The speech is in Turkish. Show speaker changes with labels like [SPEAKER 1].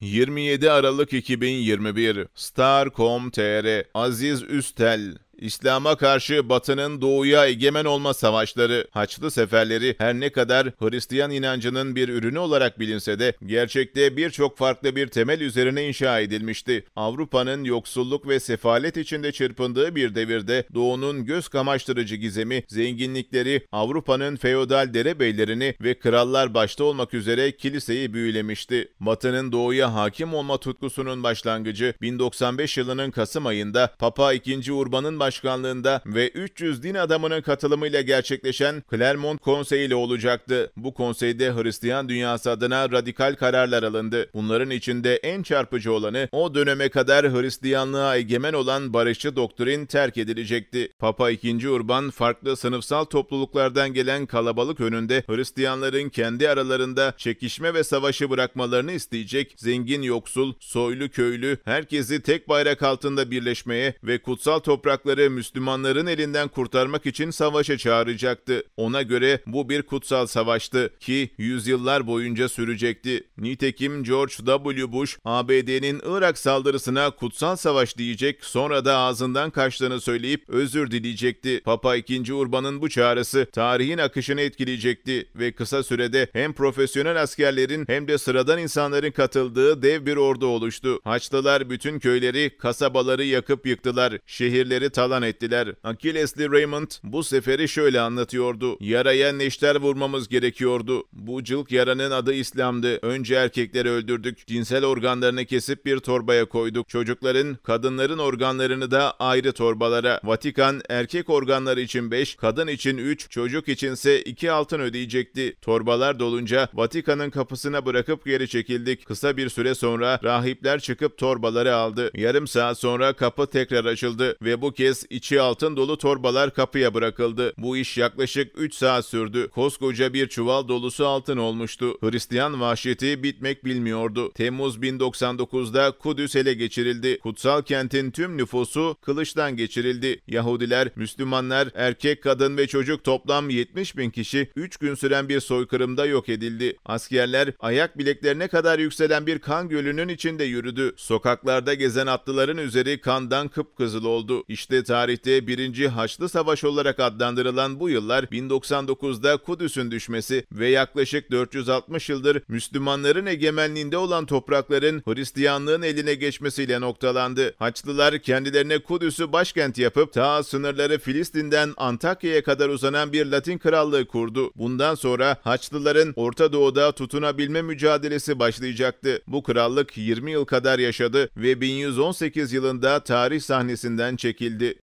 [SPEAKER 1] 27 Aralık 2021 Star.com.tr Aziz Üstel İslam'a karşı Batı'nın doğuya egemen olma savaşları, Haçlı seferleri her ne kadar Hristiyan inancının bir ürünü olarak bilinse de gerçekte birçok farklı bir temel üzerine inşa edilmişti. Avrupa'nın yoksulluk ve sefalet içinde çırpındığı bir devirde doğunun göz kamaştırıcı gizemi, zenginlikleri Avrupa'nın feodal derebeylerini ve krallar başta olmak üzere kiliseyi büyülemişti. Batı'nın doğuya hakim olma tutkusunun başlangıcı 1095 yılının Kasım ayında Papa II. Urban'ın baş. Başkanlığında ve 300 din adamının katılımıyla gerçekleşen Clermont Konseyi ile olacaktı. Bu konseyde Hristiyan dünyası adına radikal kararlar alındı. Bunların içinde en çarpıcı olanı o döneme kadar Hristiyanlığa egemen olan barışçı doktrin terk edilecekti. Papa II. Urban farklı sınıfsal topluluklardan gelen kalabalık önünde Hristiyanların kendi aralarında çekişme ve savaşı bırakmalarını isteyecek. Zengin yoksul, soylu köylü herkesi tek bayrak altında birleşmeye ve kutsal toprakları onları Müslümanların elinden kurtarmak için savaşa çağıracaktı. Ona göre bu bir kutsal savaştı ki yüzyıllar boyunca sürecekti. Nitekim George W. Bush, ABD'nin Irak saldırısına kutsal savaş diyecek, sonra da ağzından kaçtığını söyleyip özür dileyecekti. Papa II. Urban'ın bu çağrısı tarihin akışını etkileyecekti ve kısa sürede hem profesyonel askerlerin hem de sıradan insanların katıldığı dev bir ordu oluştu. Haçlılar bütün köyleri, kasabaları yakıp yıktılar, şehirleri talan talan ettiler. Achillesli Raymond bu seferi şöyle anlatıyordu. Yaraya neşter vurmamız gerekiyordu. Bu cılk yaranın adı İslam'dı. Önce erkekleri öldürdük. Cinsel organlarını kesip bir torbaya koyduk. Çocukların, kadınların organlarını da ayrı torbalara. Vatikan erkek organları için 5, kadın için 3, çocuk içinse 2 altın ödeyecekti. Torbalar dolunca Vatikan'ın kapısına bırakıp geri çekildik. Kısa bir süre sonra rahipler çıkıp torbaları aldı. Yarım saat sonra kapı tekrar açıldı ve bu kez kez içi altın dolu torbalar kapıya bırakıldı. Bu iş yaklaşık 3 saat sürdü. Koskoca bir çuval dolusu altın olmuştu. Hristiyan vahşeti bitmek bilmiyordu. Temmuz 1099'da Kudüs ele geçirildi. Kutsal kentin tüm nüfusu kılıçtan geçirildi. Yahudiler, Müslümanlar, erkek, kadın ve çocuk toplam 70 bin kişi 3 gün süren bir soykırımda yok edildi. Askerler ayak bileklerine kadar yükselen bir kan gölünün içinde yürüdü. Sokaklarda gezen atlıların üzeri kandan kıpkızıl oldu. İşte tarihte birinci Haçlı Savaş olarak adlandırılan bu yıllar 1099'da Kudüs'ün düşmesi ve yaklaşık 460 yıldır Müslümanların egemenliğinde olan toprakların Hristiyanlığın eline geçmesiyle noktalandı. Haçlılar kendilerine Kudüs'ü başkent yapıp ta sınırları Filistin'den Antakya'ya kadar uzanan bir Latin krallığı kurdu. Bundan sonra Haçlıların Orta Doğu'da tutunabilme mücadelesi başlayacaktı. Bu krallık 20 yıl kadar yaşadı ve 1118 yılında tarih sahnesinden çekildi.